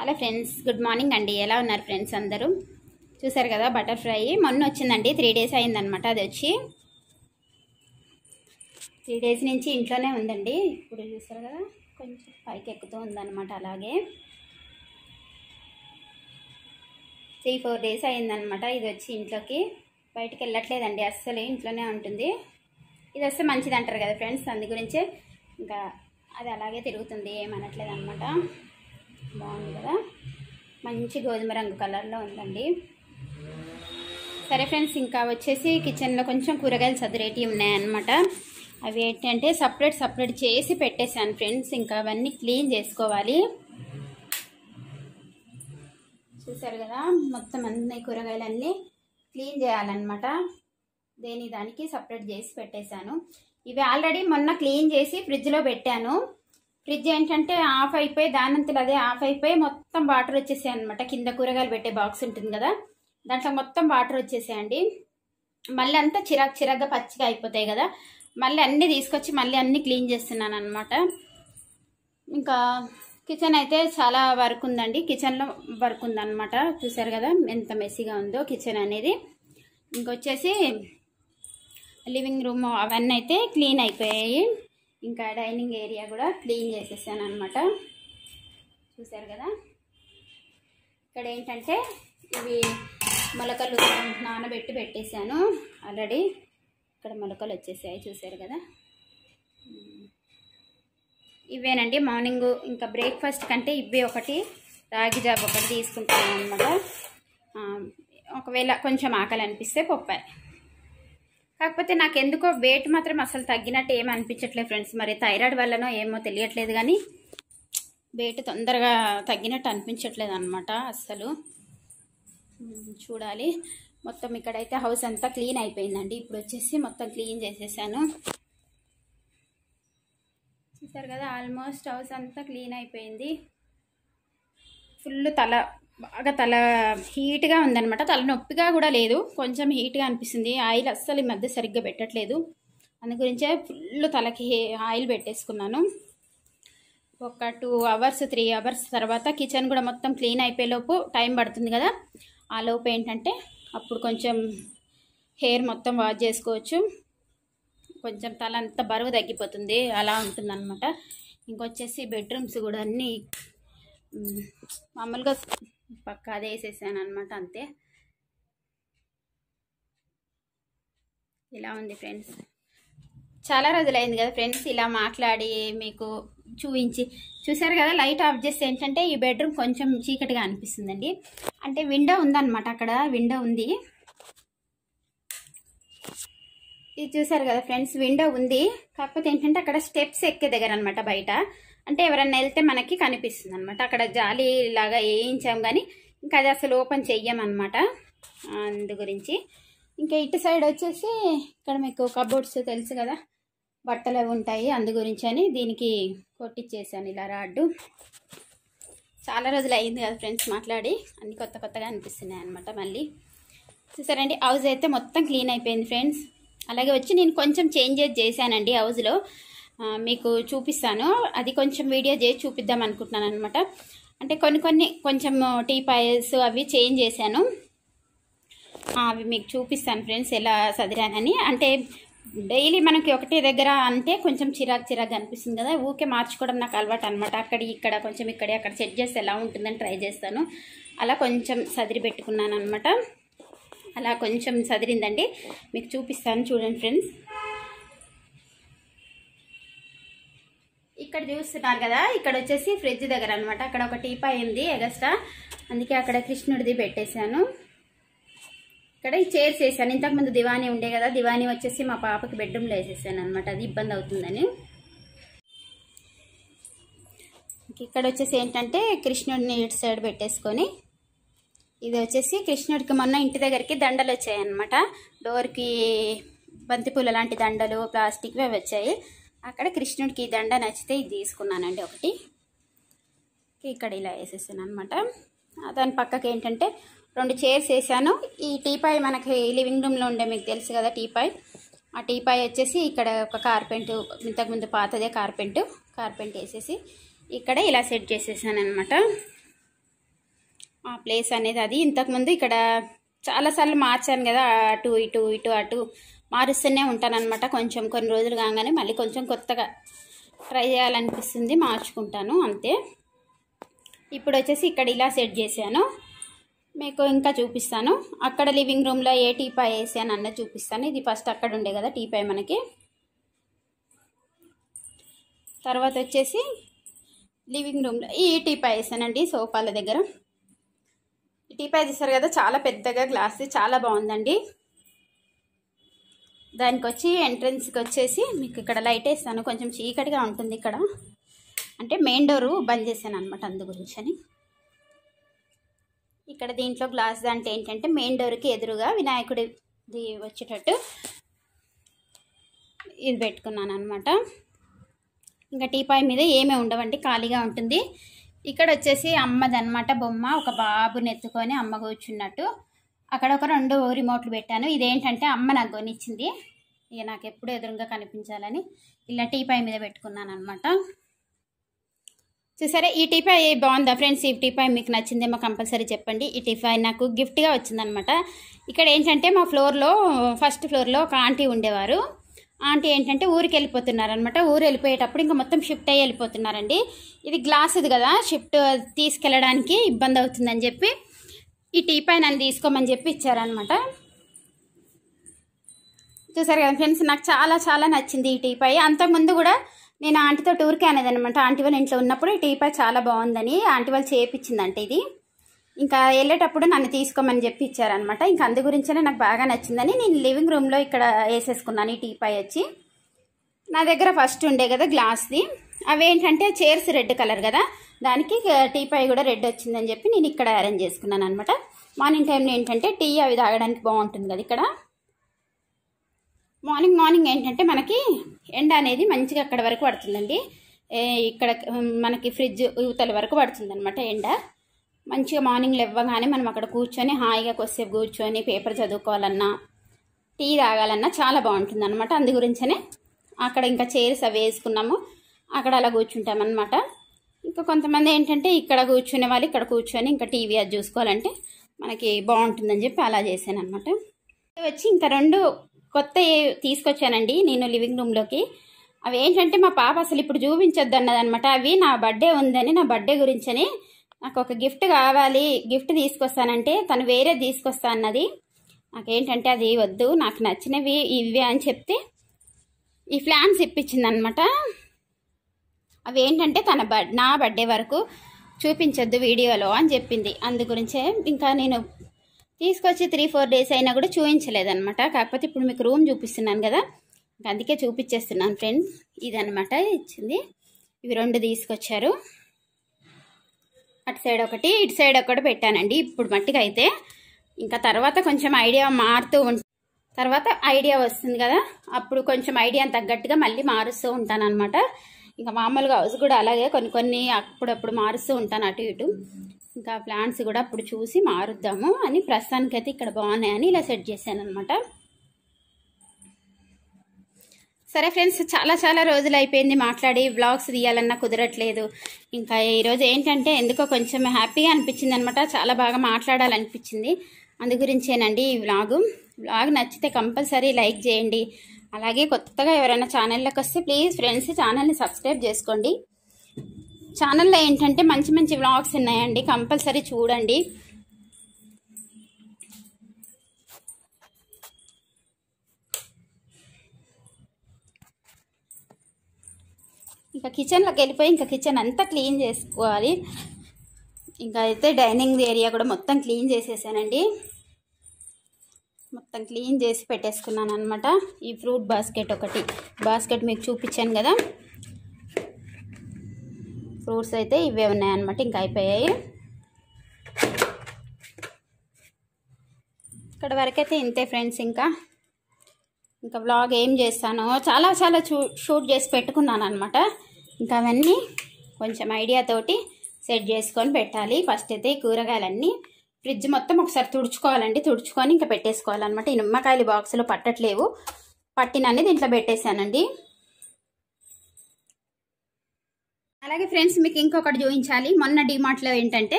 hello friends good morning అండి ఎలా ఉన్నారు ఫ్రెండ్స్ అందరూ చూసారు కదా బటర్ ఫ్రై మొన్న వచ్చిందండి త్రీ డేస్ అయిందనమాట అది వచ్చి త్రీ డేస్ నుంచి ఇంట్లోనే ఉందండి ఇప్పుడు చూసారు కదా కొంచెం పైకి ఎక్కుతూ ఉందన్నమాట అలాగే త్రీ ఫోర్ డేస్ అయిందనమాట ఇది వచ్చి ఇంట్లోకి బయటకు వెళ్ళట్లేదండి అస్సలు ఇంట్లోనే ఉంటుంది ఇది వస్తే మంచిది అంటారు కదా ఫ్రెండ్స్ అందు గురించే ఇంకా అది అలాగే తిరుగుతుంది ఏమనట్లేదు అనమాట బాగుంది కదా మంచి గోధుమ రంగు కలర్లో ఉందండి సరే ఫ్రెండ్స్ ఇంకా వచ్చేసి కిచెన్లో కొంచెం కూరగాయలు సదిరేటివి ఉన్నాయన్నమాట అవి ఏంటంటే సపరేట్ సపరేట్ చేసి పెట్టేశాను ఫ్రెండ్స్ ఇంకా అవన్నీ క్లీన్ చేసుకోవాలి చూసారు కదా మొత్తం అన్ని కూరగాయలన్నీ క్లీన్ చేయాలన్నమాట దేని దానికి సపరేట్ చేసి పెట్టేశాను ఇవి ఆల్రెడీ మొన్న క్లీన్ చేసి ఫ్రిడ్జ్లో పెట్టాను ఫ్రిడ్జ్ ఏంటంటే ఆఫ్ అయిపోయి దానంతలు అదే ఆఫ్ అయిపోయి మొత్తం వాటర్ వచ్చేసాయి అనమాట కింద కూరగాయలు పెట్టే బాక్స్ ఉంటుంది కదా దాంట్లో మొత్తం వాటర్ వచ్చేసాయండి మళ్ళీ అంతా చిరాకు చిరాగ్గా పచ్చిగా అయిపోతాయి కదా మళ్ళీ అన్నీ తీసుకొచ్చి మళ్ళీ అన్నీ క్లీన్ చేస్తున్నాను అనమాట ఇంకా కిచెన్ అయితే చాలా వర్క్ ఉందండి కిచెన్లో వర్క్ ఉందన్నమాట చూసారు కదా ఎంత మెస్సీగా ఉందో కిచెన్ అనేది ఇంకొచ్చేసి లివింగ్ రూమ్ అవన్నీ అయితే క్లీన్ అయిపోయాయి ఇంకా డైనింగ్ ఏరియా కూడా క్లీన్ చేసేసాను అనమాట చూసారు కదా ఇక్కడ ఏంటంటే ఇవి మొలకలు నానబెట్టి పెట్టేశాను ఆల్రెడీ ఇక్కడ మొలకలు వచ్చేసాయి చూసారు కదా ఇవేనండి మార్నింగ్ ఇంకా బ్రేక్ఫాస్ట్ కంటే ఇవే ఒకటి రాగి జాబ్ ఒకటి తీసుకుంటాను అనమాట ఒకవేళ కొంచెం ఆకలి అనిపిస్తే పొప్పాయి కాకపోతే నాకు ఎందుకో వెయిట్ మాత్రం అసలు తగ్గినట్టు ఏమీ అనిపించట్లేదు ఫ్రెండ్స్ మరి థైరాయిడ్ వల్లనో ఏమో తెలియట్లేదు కానీ వెయిట్ తొందరగా తగ్గినట్టు అనిపించట్లేదు అనమాట అస్సలు చూడాలి మొత్తం ఇక్కడైతే హౌస్ అంతా క్లీన్ అయిపోయిందండి ఇప్పుడు వచ్చేసి మొత్తం క్లీన్ చేసేసాను చూసారు కదా ఆల్మోస్ట్ హౌస్ అంతా క్లీన్ అయిపోయింది ఫుల్ తల బాగా తల హీట్గా ఉందనమాట నొప్పిగా కూడా లేదు కొంచెం హీట్గా అనిపిస్తుంది ఆయిల్ అస్సలు ఈ మధ్య సరిగ్గా పెట్టట్లేదు అందుగురించే ఫుల్ తలకి ఆయిల్ పెట్టేసుకున్నాను ఒక టూ అవర్స్ త్రీ అవర్స్ తర్వాత కిచెన్ కూడా మొత్తం క్లీన్ అయిపోయేలోపు టైం పడుతుంది కదా ఆ లోపు ఏంటంటే అప్పుడు కొంచెం హెయిర్ మొత్తం వాష్ చేసుకోవచ్చు కొంచెం తల అంతా బరువు తగ్గిపోతుంది అలా ఉంటుంది అనమాట ఇంకొచ్చేసి బెడ్రూమ్స్ కూడా అన్నీ మామూలుగా పక్క అదే వేసేసాను అనమాట అంతే ఇలా ఉంది ఫ్రెండ్స్ చాలా రోజులైంది కదా ఫ్రెండ్స్ ఇలా మాట్లాడి మీకు చూపించి చూసారు కదా లైట్ ఆఫ్ చేస్తే ఏంటంటే ఈ బెడ్రూమ్ కొంచెం చీకటిగా అనిపిస్తుందండి అంటే విండో ఉందన్నమాట అక్కడ విండో ఉంది ఇది చూసారు కదా ఫ్రెండ్స్ విండో ఉంది కాకపోతే ఏంటంటే అక్కడ స్టెప్స్ ఎక్కే దగ్గర అనమాట బయట అంటే ఎవరన్నా వెళ్తే మనకి కనిపిస్తుంది అనమాట అక్కడ జాలి లాగా వేయించాం కానీ ఇంకా అది అసలు ఓపెన్ చెయ్యమనమాట అందు గురించి ఇంకా ఇటు సైడ్ వచ్చేసి ఇక్కడ మీకు కబోర్డ్స్ తెలుసు కదా బట్టలు అవి ఉంటాయి అందు గురించి అని దీనికి కొట్టిచ్చేసాను ఇలా రాడ్డు చాలా రోజులు అయింది కదా ఫ్రెండ్స్ మాట్లాడి అన్ని కొత్త కొత్తగా అనిపిస్తున్నాయి అనమాట మళ్ళీ చూసారండి హౌస్ అయితే మొత్తం క్లీన్ అయిపోయింది ఫ్రెండ్స్ అలాగే వచ్చి నేను కొంచెం చేంజెస్ చేశానండి హౌస్లో మీకు చూపిస్తాను అది కొంచెం వీడియో చేసి చూపిద్దాం అనుకుంటున్నాను అనమాట అంటే కొన్ని కొన్ని కొంచెం టీ పాయల్స్ అవి చేంజ్ చేశాను అవి మీకు చూపిస్తాను ఫ్రెండ్స్ ఎలా సదిరానని అంటే డైలీ మనకి ఒకటే దగ్గర అంటే కొంచెం చిరాకు చిరాకు అనిపిస్తుంది కదా ఊకే మార్చుకోవడం నాకు అలవాటు అనమాట అక్కడ ఇక్కడ కొంచెం ఇక్కడే అక్కడ సెట్ చేస్తే ఎలా ఉంటుందని ట్రై చేస్తాను అలా కొంచెం సదిరి పెట్టుకున్నాను అనమాట అలా కొంచెం సదిరిందండి మీకు చూపిస్తాను చూడండి ఫ్రెండ్స్ ఇక్కడ చూస్తున్నారు కదా ఇక్కడ వచ్చేసి ఫ్రిడ్జ్ దగ్గర అనమాట అక్కడ ఒక టీపా ఉంది ఎగస్ట్రా అందుకే అక్కడ కృష్ణుడిది పెట్టేశాను ఇక్కడ చైర్స్ వేసాను ఇంతకుముందు దివాణి ఉండే కదా దివాణి వచ్చేసి మా పాపకి బెడ్రూమ్లో వేసేసాను అనమాట అది ఇబ్బంది అవుతుందని ఇక్కడ వచ్చేసి ఏంటంటే కృష్ణుడిని ఇటు సైడ్ పెట్టేసుకొని ఇది వచ్చేసి కృష్ణుడికి మొన్న ఇంటి దగ్గరికి దండలు వచ్చాయి అనమాట డోర్కి బంతిపూల లాంటి దండలు ప్లాస్టిక్వి వచ్చాయి అక్కడ కృష్ణుడికి దండ నచ్చితే ఇది తీసుకున్నానండి ఒకటి ఇక్కడ ఇలా వేసేసాను అనమాట దాని పక్కకి ఏంటంటే రెండు చైర్స్ వేసాను ఈ టీపాయ్ మనకి లివింగ్ రూమ్లో ఉండే మీకు తెలుసు కదా టీపాయ్ ఆ టీపాయ్ వచ్చేసి ఇక్కడ ఒక కార్పెంటు ఇంతకుముందు పాతదే కార్పెంటు కార్పెంట్ వేసేసి ఇక్కడ ఇలా సెట్ చేసేసాను అనమాట ఆ ప్లేస్ అనేది అది ఇంతకుముందు ఇక్కడ చాలాసార్లు మార్చాను కదా అటు ఇటు ఇటు అటు మారుస్తూనే అనమాట కొంచెం కొన్ని రోజులు కాగానే మళ్ళీ కొంచెం కొత్తగా ట్రై చేయాలనిపిస్తుంది మార్చుకుంటాను అంతే ఇప్పుడు వచ్చేసి ఇక్కడ ఇలా సెట్ చేశాను మీకు ఇంకా చూపిస్తాను అక్కడ లివింగ్ రూమ్లో ఏ టీపాయ్ వేసాను అన్నది చూపిస్తాను ఇది ఫస్ట్ అక్కడ ఉండే కదా టీపాయ్ మనకి తర్వాత వచ్చేసి లివింగ్ రూమ్లో ఈ టీపాయ్ వేసానండి సోఫాల దగ్గర టీపాయ్ తీశారు కదా చాలా పెద్దగా గ్లాస్ చాలా బాగుందండి దానికి వచ్చి ఎంట్రన్స్కి వచ్చేసి మీకు ఇక్కడ లైట్ వేస్తాను కొంచెం చీకటిగా ఉంటుంది ఇక్కడ అంటే మెయిన్ డోరు బంద్ చేశాను అనమాట అందు గురించి అని ఇక్కడ దీంట్లో గ్లాస్ దాంట్లో ఏంటంటే మెయిన్ డోర్కి ఎదురుగా వినాయకుడిది వచ్చేటట్టు ఇది పెట్టుకున్నాను అనమాట ఇంకా టీపాయ్ మీద ఏమీ ఉండవండి ఖాళీగా ఉంటుంది ఇక్కడ వచ్చేసి అనమాట బొమ్మ ఒక బాబుని ఎత్తుకొని అమ్మ కూర్చున్నట్టు అక్కడ ఒక రెండు రిమోట్లు పెట్టాను ఇదేంటంటే అమ్మ నాకు కొనిచ్చింది ఇక నాకు ఎప్పుడు ఎదురుగా కనిపించాలని ఇలా టీపాయ్ మీద పెట్టుకున్నాను అనమాట సరే ఈ టీపాయ్ బాగుందా ఫ్రెండ్స్ ఈ టీపాయ్ మీకు నచ్చిందేమో కంపల్సరీ చెప్పండి ఈ టీపాయ్ నాకు గిఫ్ట్గా వచ్చిందనమాట ఇక్కడ ఏంటంటే మా ఫ్లోర్లో ఫస్ట్ ఫ్లోర్లో ఒక ఆంటీ ఉండేవారు ఆంటీ ఏంటంటే ఊరికి వెళ్ళిపోతున్నారనమాట ఊరు వెళ్ళిపోయేటప్పుడు ఇంకా మొత్తం షిఫ్ట్ అయ్యి వెళ్ళిపోతున్నారండి ఇది గ్లాసుది కదా షిఫ్ట్ తీసుకెళ్ళడానికి ఇబ్బంది అవుతుందని చెప్పి ఈ టీ పై నన్ను తీసుకోమని చెప్పి ఇచ్చారనమాట చూసారు కదా ఫ్రెండ్స్ నాకు చాలా చాలా నచ్చింది ఈ టీ పై అంతకుముందు కూడా నేను ఆంటీతో టూర్కి అనమాట ఆంటీ వాళ్ళ ఇంట్లో ఉన్నప్పుడు ఈ టీ పై చాలా బాగుందని ఆంటీ వాళ్ళు చేయించిందంట ఇది ఇంకా వెళ్ళేటప్పుడు నన్ను తీసుకోమని చెప్పి ఇచ్చారనమాట ఇంకా అందు గురించే నాకు బాగా నచ్చిందని నేను లివింగ్ రూమ్లో ఇక్కడ వేసేసుకున్నాను ఈ టీ పై వచ్చి నా దగ్గర ఫస్ట్ ఉండే కదా గ్లాస్ది అవేంటంటే చైర్స్ రెడ్ కలర్ కదా దానికి టీ పై కూడా రెడ్ వచ్చిందని చెప్పి నేను ఇక్కడ అరేంజ్ చేసుకున్నాను అనమాట మార్నింగ్ టైంలో ఏంటంటే టీ అవి తాగడానికి బాగుంటుంది కదా ఇక్కడ మార్నింగ్ మార్నింగ్ ఏంటంటే మనకి ఎండ అనేది మంచిగా అక్కడ వరకు పడుతుందండి ఇక్కడ మనకి ఫ్రిడ్జ్ యువతల వరకు పడుతుంది అనమాట ఎండ మంచిగా మార్నింగ్ లేవగానే మనం అక్కడ కూర్చొని హాయిగా కొద్దిసేపు కూర్చొని పేపర్ చదువుకోవాలన్నా టీ తాగాలన్నా చాలా బాగుంటుంది అనమాట అందు గురించనే అక్కడ ఇంకా చైర్స్ అవి వేసుకున్నాము అక్కడ అలా కూర్చుంటామన్నమాట ఇంకా కొంతమంది ఏంటంటే ఇక్కడ కూర్చునే వాళ్ళు ఇక్కడ కూర్చొని ఇంకా టీవీ అది చూసుకోవాలంటే మనకి బాగుంటుందని చెప్పి అలా చేశాను అనమాట వచ్చి ఇంకా రెండు కొత్త తీసుకొచ్చానండి నేను లివింగ్ రూమ్లోకి అవి ఏంటంటే మా పాప అసలు ఇప్పుడు చూపించొద్దు అన్నదనమాట అవి నా బర్త్డే ఉందని నా బర్త్డే గురించని నాకు ఒక గిఫ్ట్ కావాలి గిఫ్ట్ తీసుకొస్తానంటే తను వేరే తీసుకొస్తా అన్నది నాకేంటంటే అది వద్దు నాకు నచ్చినవి ఇవి అని చెప్తే ఈ ఫ్లాన్స్ ఇప్పించింది అనమాట అవి ఏంటంటే తన బర్ నా బర్త్డే వరకు చూపించొద్దు వీడియోలో అని చెప్పింది అందుగురించే ఇంకా నేను తీసుకొచ్చి త్రీ ఫోర్ డేస్ అయినా కూడా చూపించలేదన్నమాట కాకపోతే ఇప్పుడు మీకు రూమ్ చూపిస్తున్నాను కదా అందుకే చూపించేస్తున్నాను ఫ్రెండ్స్ ఇదనమాట ఇచ్చింది ఇవి రెండు తీసుకొచ్చారు అటు సైడ్ ఒకటి ఇటు సైడ్ ఒకటి పెట్టానండి ఇప్పుడు మట్టికి అయితే ఇంకా తర్వాత కొంచెం ఐడియా మారుతూ ఉంటుంది తర్వాత ఐడియా వస్తుంది కదా అప్పుడు కొంచెం ఐడియా తగ్గట్టుగా మళ్ళీ మారుస్తూ ఉంటాను అనమాట ఇంకా మామూలుగా హౌస్ కూడా అలాగే కొన్ని కొన్ని అప్పుడప్పుడు మారుస్తూ ఉంటాను అటు ఇటు ఇంకా ప్లాంట్స్ కూడా అప్పుడు చూసి మారుద్దాము అని ప్రస్తుతానికైతే ఇక్కడ బాగున్నాయని ఇలా సెట్ చేశాను అనమాట సరే ఫ్రెండ్స్ చాలా చాలా రోజులు అయిపోయింది మాట్లాడి బ్లాగ్స్ తీయాలన్నా కుదరట్లేదు ఇంకా ఈరోజు ఏంటంటే ఎందుకో కొంచెం హ్యాపీగా అనిపించింది అనమాట చాలా బాగా మాట్లాడాలనిపించింది అందు గురించేనండి ఈ బ్లాగు బ్లాగ్ నచ్చితే కంపల్సరీ లైక్ చేయండి అలాగే కొత్తగా ఎవరైనా ఛానల్లోకి వస్తే ప్లీజ్ ఫ్రెండ్స్ ఛానల్ని సబ్స్క్రైబ్ చేసుకోండి ఛానల్లో ఏంటంటే మంచి మంచి వ్లాగ్స్ ఉన్నాయండి కంపల్సరీ చూడండి ఇంకా కిచెన్లోకి వెళ్ళిపోయి ఇంకా కిచెన్ అంతా క్లీన్ చేసుకోవాలి ఇంకా అయితే డైనింగ్ ఏరియా కూడా మొత్తం క్లీన్ చేసేసానండి మొత్తం క్లీన్ చేసి పెట్టేసుకున్నాను అనమాట ఈ ఫ్రూట్ బాస్కెట్ ఒకటి బాస్కెట్ మీకు చూపించాను కదా ఫ్రూట్స్ అయితే ఇవే ఉన్నాయన్నమాట ఇంకా అయిపోయాయి ఇక్కడ వరకైతే ఇంతే ఫ్రెండ్స్ ఇంకా ఇంకా వ్లాగ్ ఏం చేస్తాను చాలా చాలా షూట్ చేసి పెట్టుకున్నాను అనమాట ఇంకా అవన్నీ కొంచెం ఐడియాతోటి సెట్ చేసుకొని పెట్టాలి ఫస్ట్ అయితే కూరగాయలన్నీ ఫ్రిడ్జ్ మొత్తం ఒకసారి తుడుచుకోవాలండి తుడుచుకొని ఇంకా పెట్టేసుకోవాలన్నమాట ఈ నిమ్మకాయలు బాక్స్లో పట్టట్లేవు పట్టినన్ని దీంట్లో పెట్టేశానండి అలాగే ఫ్రెండ్స్ మీకు ఇంకొకటి చూపించాలి మొన్న డిమార్ట్లో ఏంటంటే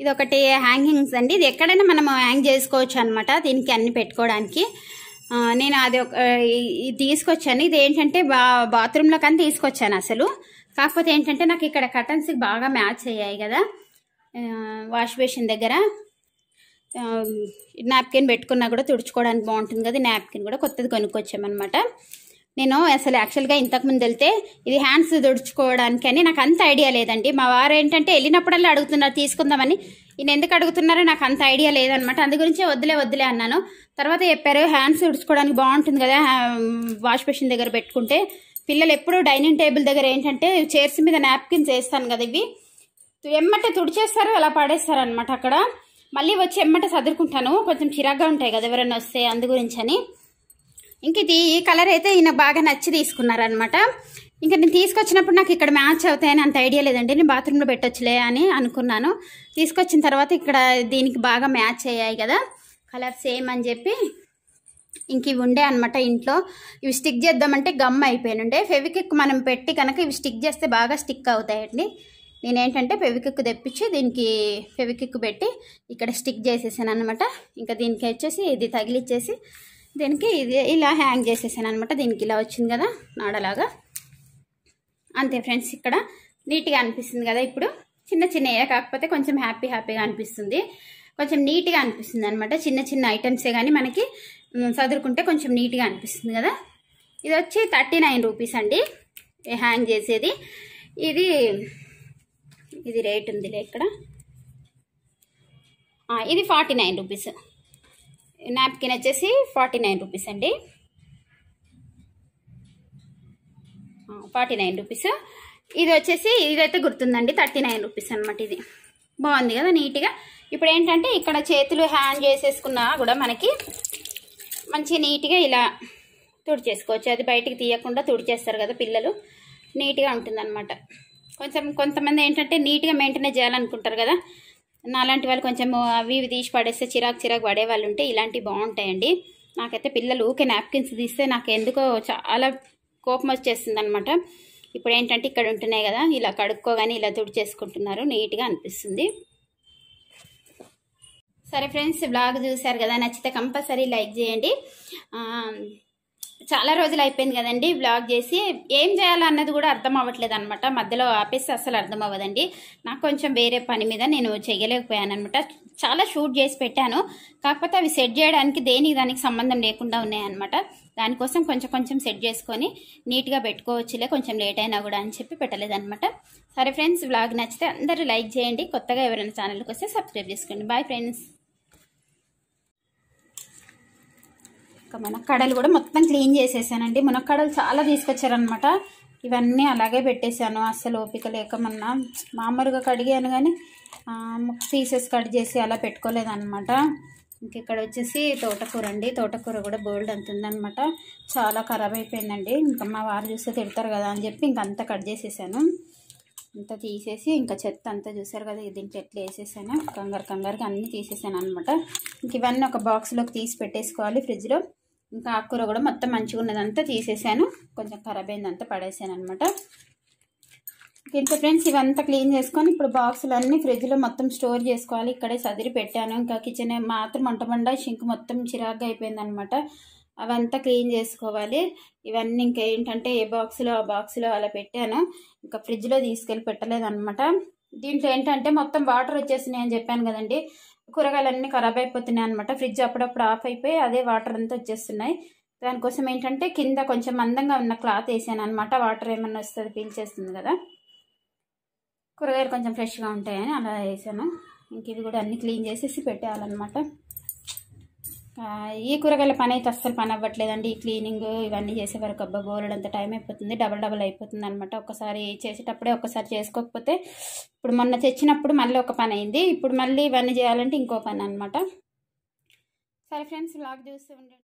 ఇది ఒకటి హ్యాంగింగ్స్ అండి ఇది ఎక్కడైనా మనం హ్యాంగ్ చేసుకోవచ్చు అనమాట దీనికి అన్ని పెట్టుకోవడానికి నేను అది ఒక ఇది తీసుకొచ్చాను ఇది ఏంటంటే బా బాత్రూంలో కానీ తీసుకొచ్చాను అసలు కాకపోతే ఏంటంటే నాకు ఇక్కడ కటన్స్కి బాగా మ్యాచ్ అయ్యాయి కదా వాష్ బేసిన్ దగ్గర నాప్కిన్ పెట్టుకున్నా కూడా తుడుచుకోవడానికి బాగుంటుంది కదా నాప్కిన్ కూడా కొత్తది కొనుక్కొచ్చామన్నమాట నేను అసలు యాక్చువల్గా ఇంతకుముందు వెళ్తే ఇది హ్యాండ్స్ తుడుచుకోవడానికి అని నాకు అంత ఐడియా లేదండి మా వారు ఏంటంటే వెళ్ళినప్పుడల్లా అడుగుతున్నారు తీసుకుందామని ఈయన ఎందుకు అడుగుతున్నారో నాకు అంత ఐడియా లేదనమాట అందు గురించే వద్దులే వద్దులే అన్నాను తర్వాత చెప్పారు హ్యాండ్స్ తుడుచుకోవడానికి బాగుంటుంది కదా వాష్ మెషిన్ దగ్గర పెట్టుకుంటే పిల్లలు ఎప్పుడు డైనింగ్ టేబుల్ దగ్గర ఏంటంటే చైర్స్ మీద నాప్కిన్స్ వేస్తాను కదా ఇవి ఎమ్మటే తుడిచేస్తారు అలా పడేస్తారు అనమాట అక్కడ మళ్ళీ వచ్చి ఎమ్మట సదురుకుంటాను కొంచెం చిరాగ్గా ఉంటాయి కదా ఎవరైనా వస్తే అందు గురించి అని ఇంక ఇది ఈ కలర్ అయితే ఈయన బాగా నచ్చి తీసుకున్నారనమాట ఇంక నేను తీసుకొచ్చినప్పుడు నాకు ఇక్కడ మ్యాచ్ అవుతాయని అంత ఐడియా లేదండి నేను బాత్రూంలో పెట్టొచ్చులే అని అనుకున్నాను తీసుకొచ్చిన తర్వాత ఇక్కడ దీనికి బాగా మ్యాచ్ అయ్యాయి కదా కలర్ సేమ్ అని చెప్పి ఇంక ఇవి ఉండే అనమాట ఇంట్లో ఇవి స్టిక్ చేద్దామంటే గమ్ అయిపోయినండి ఫెవికిక్ మనం పెట్టి కనుక ఇవి స్టిక్ చేస్తే బాగా స్టిక్ అవుతాయండి నేనేంటంటే ఫెవిక్విక్ తెప్పించి దీనికి ఫెవిక్విక్ పెట్టి ఇక్కడ స్టిక్ చేసేసాను అనమాట ఇంకా దీనికి వచ్చేసి ఇది తగిలిచ్చేసి దీనికి ఇది ఇలా హ్యాంగ్ చేసేసాను అనమాట దీనికి ఇలా వచ్చింది కదా నాడలాగా అంతే ఫ్రెండ్స్ ఇక్కడ నీట్గా అనిపిస్తుంది కదా ఇప్పుడు చిన్న చిన్న కాకపోతే కొంచెం హ్యాపీ హ్యాపీగా అనిపిస్తుంది కొంచెం నీట్గా అనిపిస్తుంది అనమాట చిన్న చిన్న ఐటమ్సే కానీ మనకి చదువుకుంటే కొంచెం నీట్గా అనిపిస్తుంది కదా ఇది వచ్చి థర్టీ నైన్ రూపీస్ అండి హ్యాంగ్ చేసేది ఇది ఇది రేట్ ఉందిలే ఇక్కడ ఇది ఫార్టీ నైన్ రూపీస్ నాప్కిన్ వచ్చేసి ఫార్టీ నైన్ రూపీస్ అండి ఫార్టీ నైన్ రూపీస్ ఇది వచ్చేసి ఇదైతే గుర్తుందండి థర్టీ నైన్ రూపీస్ అనమాట ఇది బాగుంది కదా నీట్గా ఇప్పుడు ఏంటంటే ఇక్కడ చేతులు హ్యాండ్ చేసేసుకున్నా కూడా మనకి మంచి నీట్గా ఇలా తుడిచేసుకోవచ్చు అది బయటికి తీయకుండా తుడిచేస్తారు కదా పిల్లలు నీట్గా ఉంటుందన్నమాట కొంచెం కొంతమంది ఏంటంటే నీట్గా మెయింటైన్ చేయాలనుకుంటారు కదా నాలాంటి వాళ్ళు కొంచెం అవి ఇవి తీసి పడేస్తే చిరాకు చిరాకు పడేవాళ్ళు ఉంటే ఇలాంటివి బాగుంటాయండి నాకైతే పిల్లలు ఊకే నాప్కిన్స్ తీస్తే నాకు ఎందుకో చాలా కోపం వచ్చేస్తుంది అనమాట ఇప్పుడు ఏంటంటే ఇక్కడ ఉంటున్నాయి కదా ఇలా కడుక్కోగానే ఇలా తుడి చేసుకుంటున్నారు నీట్గా అనిపిస్తుంది సరే ఫ్రెండ్స్ బ్లాగ్ చూశారు కదా నచ్చితే కంపల్సరీ లైక్ చేయండి చాలా రోజులు అయిపోయింది కదండి బ్లాగ్ చేసి ఏం చేయాలన్నది కూడా అర్థం అవ్వట్లేదు అనమాట మధ్యలో ఆపేసి అసలు అర్థం అవ్వదండి నాకు కొంచెం వేరే పని మీద నేను చేయలేకపోయాను అనమాట చాలా షూట్ చేసి పెట్టాను కాకపోతే అవి సెట్ చేయడానికి దేనికి దానికి సంబంధం లేకుండా ఉన్నాయన్నమాట దానికోసం కొంచెం కొంచెం సెట్ చేసుకొని నీట్గా పెట్టుకోవచ్చులే కొంచెం లేట్ అయినా కూడా అని చెప్పి పెట్టలేదనమాట సరే ఫ్రెండ్స్ బ్లాగ్ నచ్చితే అందరూ లైక్ చేయండి కొత్తగా ఎవరైనా ఛానల్కి వస్తే సబ్స్క్రైబ్ చేసుకోండి బాయ్ ఫ్రెండ్స్ ఇంకా మునక్కాడలు కూడా మొత్తం క్లీన్ చేసేసానండి మునక్కాడలు చాలా తీసుకొచ్చారనమాట ఇవన్నీ అలాగే పెట్టేశాను అస్సలు ఓపిక లేక మొన్న మామూలుగా కడిగాను కానీ పీసెస్ కట్ చేసి అలా పెట్టుకోలేదన్నమాట ఇంక ఇక్కడ వచ్చేసి తోటకూర అండి తోటకూర కూడా బోల్డ్ అంత ఉందనమాట చాలా ఖరాబ్ అయిపోయిందండి ఇంకా మా వారు చూస్తే తిడతారు కదా అని చెప్పి ఇంక కట్ చేసేసాను అంతా తీసేసి ఇంకా చెత్త అంతా చూసారు కదా దీంట్లో ఎట్లా వేసేసాను కంగారు కంగారుగా అన్నీ తీసేసాను అనమాట ఇంక ఇవన్నీ ఒక బాక్స్లోకి తీసి పెట్టేసుకోవాలి ఫ్రిడ్జ్లో ఇంకా ఆకుకూర కూడా మొత్తం మంచిగా ఉన్నదంతా తీసేసాను కొంచెం ఖరాబ్ అయిందంతా పడేసాను అనమాట ఇంకా ఫ్రెండ్స్ ఇవంతా క్లీన్ చేసుకొని ఇప్పుడు బాక్సులు అన్నీ ఫ్రిడ్జ్లో మొత్తం స్టోర్ చేసుకోవాలి ఇక్కడే చదిరి పెట్టాను ఇంకా కిచెన్ మాత్రం వంట వండ షింక్ మొత్తం చిరాగ్గా అయిపోయిందనమాట అవంతా క్లీన్ చేసుకోవాలి ఇవన్నీ ఇంకా ఏంటంటే ఏ బాక్సులో ఆ బాక్సులో అలా పెట్టాను ఇంకా ఫ్రిడ్జ్లో తీసుకెళ్ళి అనమాట దీంట్లో ఏంటంటే మొత్తం వాటర్ వచ్చేసినాయి అని చెప్పాను కదండి కూరగాయలన్నీ ఖరాబ్ అయిపోతున్నాయి అనమాట ఫ్రిడ్జ్ అప్పుడప్పుడు ఆఫ్ అయిపోయి అదే వాటర్ అంతా వచ్చేస్తున్నాయి దానికోసం ఏంటంటే కింద కొంచెం అందంగా ఉన్న క్లాత్ వేసాను అనమాట వాటర్ ఏమన్నా వస్తుంది పీల్చేస్తుంది కదా కూరగాయలు కొంచెం ఫ్రెష్గా ఉంటాయని అలా వేసాను ఇంక ఇది కూడా అన్ని క్లీన్ చేసేసి పెట్టేయాలన్నమాట ఈ కూరగాయల పని అయితే అస్సలు పని అవ్వట్లేదండి ఈ క్లీనింగ్ ఇవన్నీ చేసే వరకు అబ్బా బోలడంత టైం అయిపోతుంది డబల్ డబల్ అయిపోతుంది అనమాట ఒకసారి చేసేటప్పుడే ఒకసారి చేసుకోకపోతే ఇప్పుడు మొన్న తెచ్చినప్పుడు మళ్ళీ ఒక పని అయింది ఇప్పుడు మళ్ళీ ఇవన్నీ చేయాలంటే ఇంకో పని అనమాట సరే ఫ్రెండ్స్ బ్లాగ్ చూస్తూ ఉండండి